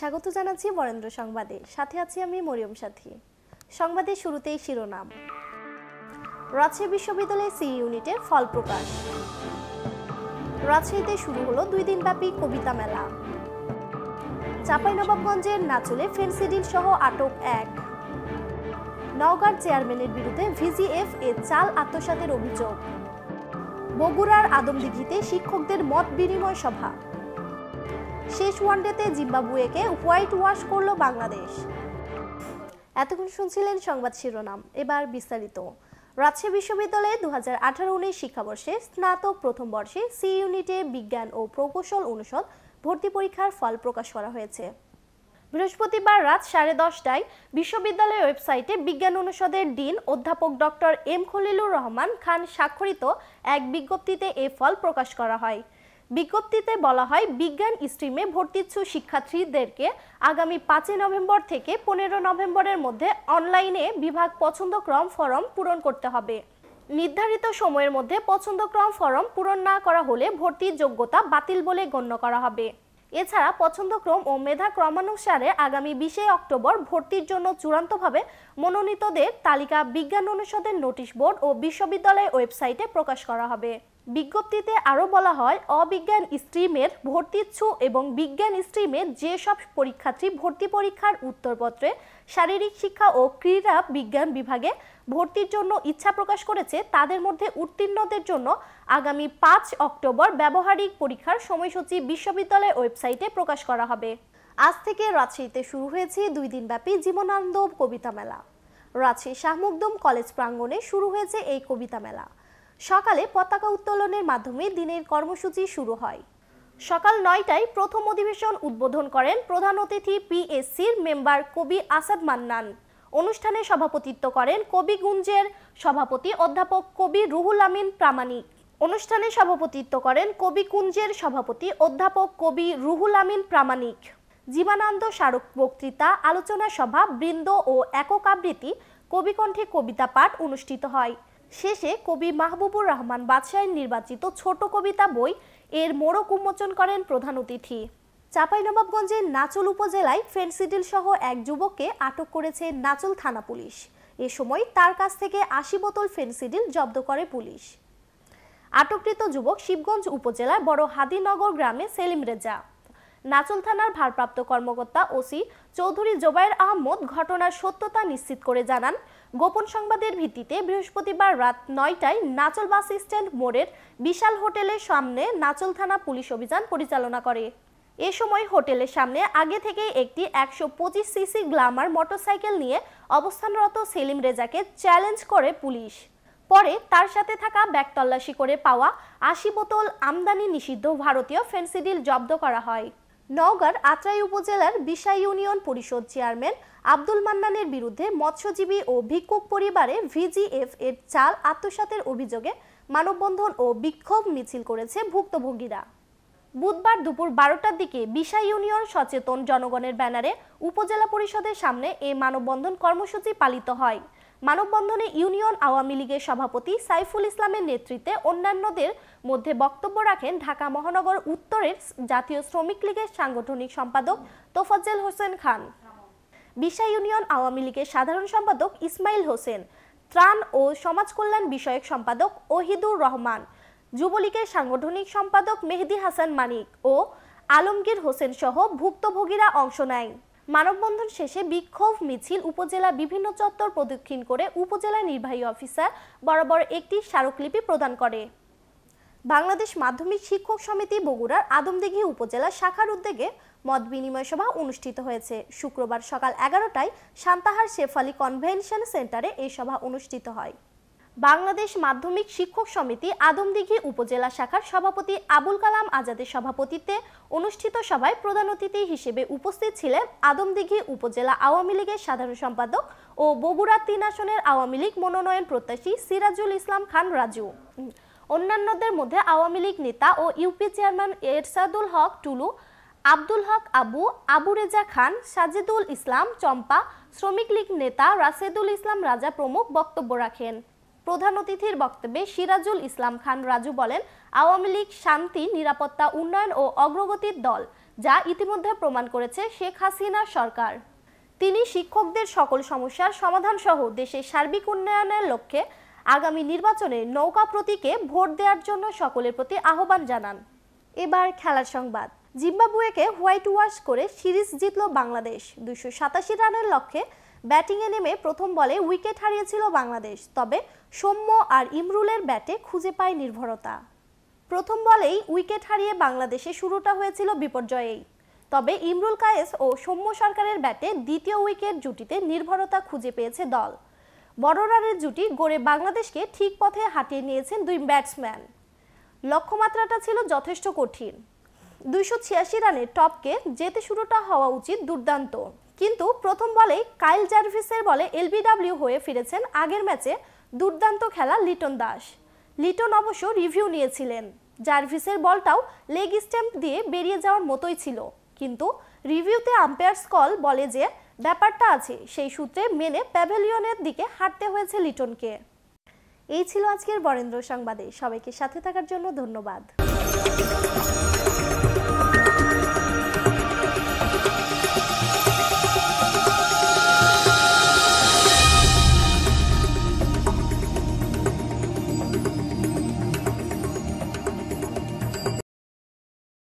স্বাগত জানাচ্ছি বরেন্দ্র সংবাদে সাথে আছি আমি মরিয়ম সাথী সংবাদের শুরুতেই শিরোনাম রাজশাহী বিশ্ববিদ্যালয়ের সি ইউনিটের ফল প্রকাশ রাজশাহীতে শুরু হলো দুই দিনব্যাপী কবিতা মেলা চাঁপাইনবাবগঞ্জের নাচলে ফেন্সিডিল সহ আটক এক নওগাঁর চেয়ারম্যানের বিরুদ্ধে ভিজিএফ এ চাল আত্মসাতের অভিযোগ বগুড়ার আদমদিঘিতে শিক্ষকদের মত বিনিময় সভা শেষ ওয়ানডেতে জিম্বাবুয়েকে হোয়াইট ওয়াশ করল বাংলাদেশ এতক্ষণ শুনছিলেন সংবাদ শিরোনাম এবার বিস্তারিত রাজশাহী বিশ্ববিদ্যালয়ে দু হাজার আঠারো উনিশ শিক্ষাবর্ষে স্নাতক প্রথম বর্ষে সি ইউনিটে বিজ্ঞান ও প্রকৌশল অনুষদ ভর্তি পরীক্ষার ফল প্রকাশ করা হয়েছে বৃহস্পতিবার রাত সাড়ে দশটায় বিশ্ববিদ্যালয়ের ওয়েবসাইটে বিজ্ঞান অনুষদের ডিন অধ্যাপক ডক্টর এম খলিলুর রহমান খান স্বাক্ষরিত এক বিজ্ঞপ্তিতে এ ফল প্রকাশ করা হয় বিজ্ঞপ্তিতে বলা হয় বিজ্ঞান স্ট্রিমে ভর্তিচ্ছু শিক্ষার্থীদেরকে আগামী পাঁচই নভেম্বর থেকে পনেরো নভেম্বরের মধ্যে অনলাইনে বিভাগ পছন্দক্রম ফরম পূরণ করতে হবে নির্ধারিত সময়ের মধ্যে পছন্দক্রম ফরম পূরণ না করা হলে ভর্তির যোগ্যতা বাতিল বলে গণ্য করা হবে এছাড়া পছন্দক্রম ও মেধা ক্রমানুসারে আগামী বিশে অক্টোবর ভর্তির জন্য চূড়ান্তভাবে মনোনীতদের তালিকা বিজ্ঞান অনুষদের নোটিশ বোর্ড ও বিশ্ববিদ্যালয়ের ওয়েবসাইটে প্রকাশ করা হবে বিজ্ঞপ্তিতে আরও বলা হয় অবিজ্ঞান স্ট্রিমের ভর্তিচ্ছু এবং বিজ্ঞান স্ট্রিমের যেসব পরীক্ষার্থী ভর্তি পরীক্ষার উত্তরপত্রে শারীরিক শিক্ষা ও ক্রীড়া বিজ্ঞান বিভাগে ভর্তির জন্য ইচ্ছা প্রকাশ করেছে তাদের মধ্যে উত্তীর্ণদের জন্য আগামী পাঁচ অক্টোবর ব্যবহারিক পরীক্ষার সময়সূচি বিশ্ববিদ্যালয়ের ওয়েবসাইটে প্রকাশ করা হবে আজ থেকে রাজশাহীতে শুরু হয়েছে দুই দিনব্যাপী জীবনানন্দ কবিতা মেলা রাজশাহী শাহমুকদম কলেজ প্রাঙ্গণে শুরু হয়েছে এই কবিতা মেলা সকালে পতাকা উত্তোলনের মাধ্যমে দিনের কর্মসূচি শুরু হয় সকাল নয়টায় প্রথম অধিবেশন উদ্বোধন করেন প্রধান অতিথি পিএসসির মেম্বার কবি আসাদ মান্নান অনুষ্ঠানে সভাপতিত্ব করেন কবিগুঞ্জের সভাপতি অধ্যাপক কবি রুহুল আমিন প্রামাণিক অনুষ্ঠানে সভাপতিত্ব করেন কবিকুঞ্জের সভাপতি অধ্যাপক কবি রুহুল আমিন প্রামাণিক জীবানন্দ স্মারক বক্তৃতা আলোচনা সভা বৃন্দ ও একক আবৃত্তি কবিকণ্ঠে কবিতা পাঠ অনুষ্ঠিত হয় শেষে কবি মাহবুবুর রহমান বাদশাহের নির্বাচিত ছোট কবিতা বই এর মোড়ক উন্মোচন করেন প্রধান অতিথি চাঁপাইনবাবগঞ্জের নাচল উপজেলায় ফেন্সিডিল সহ এক যুবককে আটক করেছে নাচল থানা পুলিশ এ সময় তার কাছ থেকে আশি বোতল ফেন্সিডিল জব্দ করে পুলিশ আটককৃত যুবক শিবগঞ্জ উপজেলায় বড় হাদিনগর গ্রামে সেলিম রেজা নাচল থানার ভারপ্রাপ্ত কর্মকর্তা ওসি চৌধুরী জোবায়ের আহমদ ঘটনার সত্যতা নিশ্চিত করে জানান গোপন সংবাদের ভিত্তিতে বৃহস্পতিবার রাত নয়টায় নাচল বাস স্ট্যান্ড মোড়ের বিশাল হোটেলের সামনে নাচল থানা পুলিশ অভিযান পরিচালনা করে এ সময় হোটেলের সামনে আগে থেকেই একটি একশো পঁচিশ সিসি গ্লামার মোটরসাইকেল নিয়ে অবস্থানরত সেলিম রেজাকে চ্যালেঞ্জ করে পুলিশ পরে তার সাথে থাকা ব্যাগ তল্লাশি করে পাওয়া আশি বোতল আমদানি নিষিদ্ধ ভারতীয় ফেন্সিডিল জব্দ করা হয় নওগাঁর আত্রাই উপজেলার বিশা ইউনিয়ন পরিষদ চেয়ারম্যান আব্দুল মান্নানের বিরুদ্ধে মৎস্যজীবী ও ভিক্ষুক পরিবারে ভিজিএফ এর চাল আত্মসাতের অভিযোগে মানববন্ধন ও বিক্ষোভ মিছিল করেছে ভুক্তভোগীরা বুধবার দুপুর বারোটার দিকে বিশা ইউনিয়ন সচেতন জনগণের ব্যানারে উপজেলা পরিষদের সামনে এ মানববন্ধন কর্মসূচি পালিত হয় মানববন্ধনে ইউনিয়ন আওয়ামী লীগের সভাপতি সাইফুল ইসলামের নেতৃত্বে অন্যান্যদের মধ্যে বক্তব্য রাখেন ঢাকা মহানগর উত্তরের জাতীয় শ্রমিক লীগের সাংগঠনিক সম্পাদক তোফাজ্জেল হোসেন খান বিশা ইউনিয়ন আওয়ামী লীগের সাধারণ সম্পাদক ইসমাইল হোসেন ত্রাণ ও সমাজ কল্যাণ বিষয়ক সম্পাদক ওহিদুর রহমান যুবলীগের সাংগঠনিক সম্পাদক মেহেদি হাসান মানিক ও আলমগীর হোসেন সহ ভুক্তভোগীরা অংশ নেয় মানববন্ধন শেষে বিক্ষোভ মিছিল উপজেলা বিভিন্ন চত্বর প্রদক্ষিণ করে উপজেলা নির্বাহী অফিসার বরাবর একটি স্মারকলিপি প্রদান করে বাংলাদেশ মাধ্যমিক শিক্ষক সমিতি বগুড়ার আদমদিঘি উপজেলা শাখার উদ্যোগে মত বিনিময় সভা অনুষ্ঠিত হয়েছে শুক্রবার সকাল এগারোটায় সান্তাহার শেফালি কনভেনশন সেন্টারে এই সভা অনুষ্ঠিত হয় বাংলাদেশ মাধ্যমিক শিক্ষক সমিতি আদমদিঘি উপজেলা শাখার সভাপতি আবুল কালাম আজাদের সভাপতিত্বে অনুষ্ঠিত সভায় প্রধান অতিথি হিসেবে উপস্থিত ছিলেন আদমদিঘি উপজেলা আওয়ামী লীগের সাধারণ সম্পাদক ও বগুড়া তিন আসনের আওয়ামী লীগ মনোনয়ন প্রত্যাশী সিরাজুল ইসলাম খান রাজু অন্যান্যদের মধ্যে আওয়ামী লীগ নেতা ও ইউপি চেয়ারম্যান এরশাদুল হক টুলু আব্দুল হক আবু আবু রেজা খান সাজিদুল ইসলাম চম্পা শ্রমিক লীগ নেতা রাশেদুল ইসলাম রাজা প্রমুখ বক্তব্য রাখেন প্রধান অতিথির বক্তব্যে সিরাজুল ইসলাম খান রাজু বলেন আওয়ামী লীগ শান্তি নিরাপত্তা উন্নয়ন ও অগ্রগতির দল যা ইতিমধ্যে প্রমাণ করেছে শেখ হাসিনা সরকার তিনি শিক্ষকদের সকল সমস্যার সমাধান সহ দেশের সার্বিক উন্নয়নের লক্ষ্যে আগামী নির্বাচনে নৌকা প্রতীকে ভোট দেওয়ার জন্য সকলের প্রতি আহ্বান জানান এবার খেলার সংবাদ জিম্বাবুয়েকে হোয়াইট ওয়াশ করে সিরিজ জিতল বাংলাদেশ দুশো সাতাশি রানের লক্ষ্যে ব্যাটিংয়ে নেমে প্রথম বলে উইকেট হারিয়েছিল বাংলাদেশ তবে সৌম্য আর ইমরুলের ব্যাটে খুঁজে পায় নির্ভরতা প্রথম বলেই উইকেট হারিয়ে বাংলাদেশে শুরুটা হয়েছিল বিপর্যয়েই তবে ইমরুল কায়েস ও সৌম্য সরকারের ব্যাটে দ্বিতীয় উইকেট জুটিতে নির্ভরতা খুঁজে পেয়েছে দল বড় রানের জুটি গড়ে বাংলাদেশকে ঠিক পথে হাঁটিয়ে নিয়েছেন দুই ব্যাটসম্যান লক্ষ্যমাত্রাটা ছিল যথেষ্ট কঠিন 286 রানে টপকে যেতে শুরুটা হওয়া উচিত দুর্দান্ত কিন্তু প্রথম বলে কাইল জার্ভিসের বলে এলবিডাব্লিউ হয়ে ফিরেছেন আগের ম্যাচে দুর্দান্ত খেলা লিটন দাস লিটন অবশ্য রিভিউ নিয়েছিলেন জার্ভিসের বলটাও লেগ স্ট্যাম্প দিয়ে বেরিয়ে যাওয়ার মতোই ছিল কিন্তু রিভিউতে আম্পায়ার্স কল বলে যে ব্যাপারটা আছে সেই সূত্রে মেনে প্যাভেলিয়নের দিকে হাঁটতে হয়েছে লিটনকে এই ছিল আজকের বরেন্দ্র সংবাদে সবাইকে সাথে থাকার জন্য ধন্যবাদ